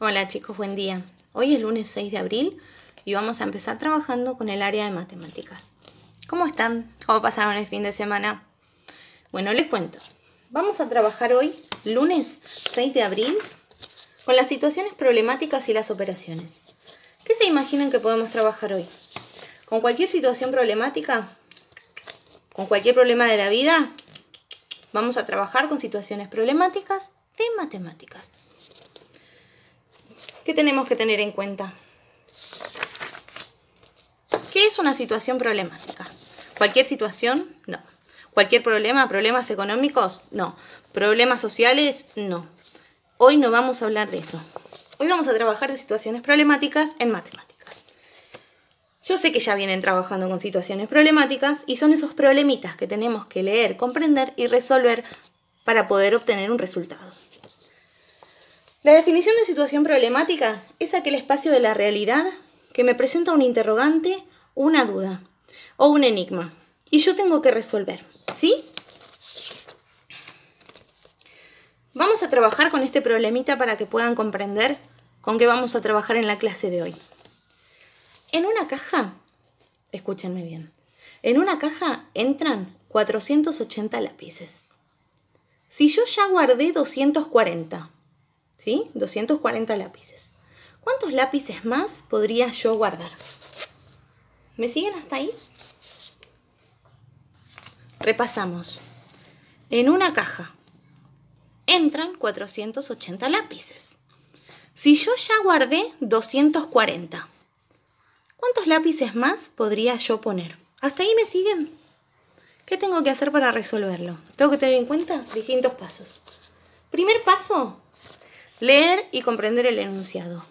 Hola chicos, buen día. Hoy es lunes 6 de abril y vamos a empezar trabajando con el área de matemáticas. ¿Cómo están? ¿Cómo pasaron el fin de semana? Bueno, les cuento. Vamos a trabajar hoy, lunes 6 de abril, con las situaciones problemáticas y las operaciones. ¿Qué se imaginan que podemos trabajar hoy? ¿Con cualquier situación problemática? ¿Con cualquier problema de la vida? Vamos a trabajar con situaciones problemáticas de matemáticas. ¿Qué tenemos que tener en cuenta. ¿Qué es una situación problemática? ¿Cualquier situación? No. ¿Cualquier problema? ¿Problemas económicos? No. ¿Problemas sociales? No. Hoy no vamos a hablar de eso. Hoy vamos a trabajar de situaciones problemáticas en matemáticas. Yo sé que ya vienen trabajando con situaciones problemáticas y son esos problemitas que tenemos que leer, comprender y resolver para poder obtener un resultado. La definición de situación problemática es aquel espacio de la realidad que me presenta un interrogante, una duda o un enigma y yo tengo que resolver, ¿sí? Vamos a trabajar con este problemita para que puedan comprender con qué vamos a trabajar en la clase de hoy. En una caja, escúchenme bien, en una caja entran 480 lápices. Si yo ya guardé 240, ¿sí? 240 lápices. ¿Cuántos lápices más podría yo guardar? ¿Me siguen hasta ahí? Repasamos. En una caja entran 480 lápices. Si yo ya guardé 240, ¿cuántos lápices más podría yo poner? ¿Hasta ahí me siguen? ¿Qué tengo que hacer para resolverlo? Tengo que tener en cuenta distintos pasos. Primer paso, Leer y comprender el enunciado.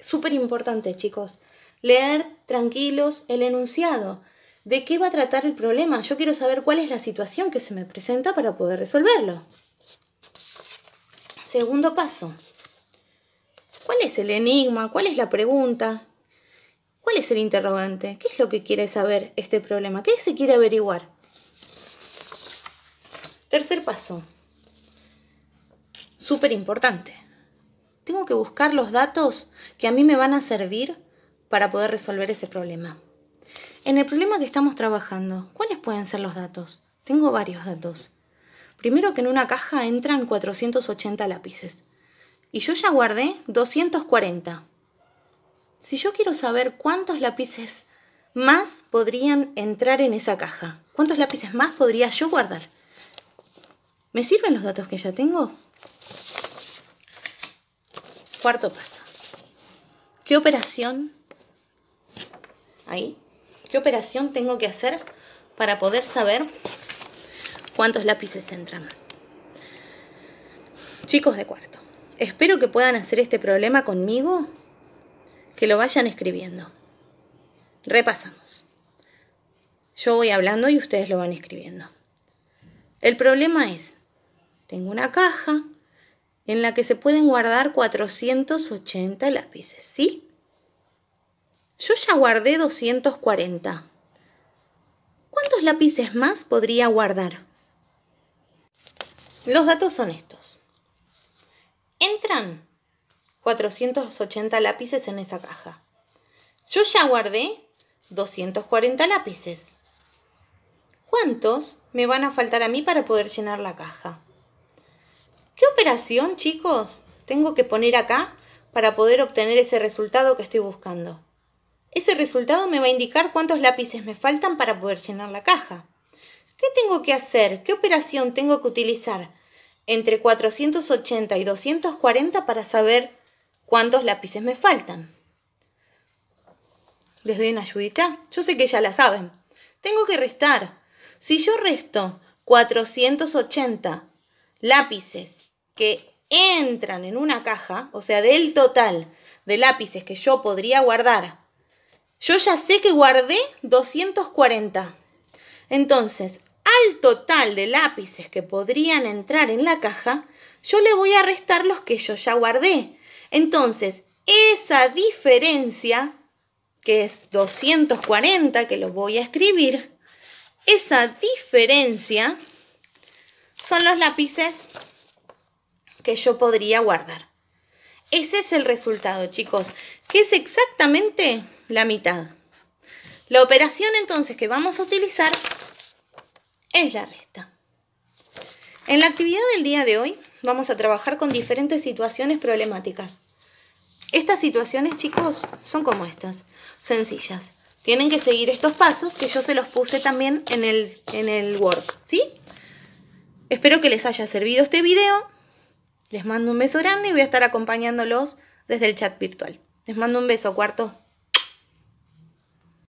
Súper importante, chicos. Leer tranquilos el enunciado. ¿De qué va a tratar el problema? Yo quiero saber cuál es la situación que se me presenta para poder resolverlo. Segundo paso. ¿Cuál es el enigma? ¿Cuál es la pregunta? ¿Cuál es el interrogante? ¿Qué es lo que quiere saber este problema? ¿Qué se quiere averiguar? Tercer paso. Súper importante. Tengo que buscar los datos que a mí me van a servir para poder resolver ese problema. En el problema que estamos trabajando, ¿cuáles pueden ser los datos? Tengo varios datos. Primero que en una caja entran 480 lápices. Y yo ya guardé 240. Si yo quiero saber cuántos lápices más podrían entrar en esa caja, cuántos lápices más podría yo guardar, ¿me sirven los datos que ya tengo? Cuarto paso. ¿Qué operación? Ahí. ¿Qué operación tengo que hacer para poder saber cuántos lápices entran? Chicos de cuarto, espero que puedan hacer este problema conmigo, que lo vayan escribiendo. Repasamos. Yo voy hablando y ustedes lo van escribiendo. El problema es, tengo una caja, en la que se pueden guardar 480 lápices, ¿sí? Yo ya guardé 240. ¿Cuántos lápices más podría guardar? Los datos son estos. Entran 480 lápices en esa caja. Yo ya guardé 240 lápices. ¿Cuántos me van a faltar a mí para poder llenar la caja? operación, chicos, tengo que poner acá para poder obtener ese resultado que estoy buscando? Ese resultado me va a indicar cuántos lápices me faltan para poder llenar la caja. ¿Qué tengo que hacer? ¿Qué operación tengo que utilizar? Entre 480 y 240 para saber cuántos lápices me faltan. Les doy una ayudita. Yo sé que ya la saben. Tengo que restar. Si yo resto 480 lápices que entran en una caja, o sea, del total de lápices que yo podría guardar, yo ya sé que guardé 240. Entonces, al total de lápices que podrían entrar en la caja, yo le voy a restar los que yo ya guardé. Entonces, esa diferencia, que es 240, que lo voy a escribir, esa diferencia son los lápices que yo podría guardar. Ese es el resultado, chicos, que es exactamente la mitad. La operación entonces que vamos a utilizar es la resta. En la actividad del día de hoy vamos a trabajar con diferentes situaciones problemáticas. Estas situaciones, chicos, son como estas, sencillas. Tienen que seguir estos pasos que yo se los puse también en el, en el Word, ¿sí? Espero que les haya servido este video. Les mando un beso grande y voy a estar acompañándolos desde el chat virtual. Les mando un beso, cuarto.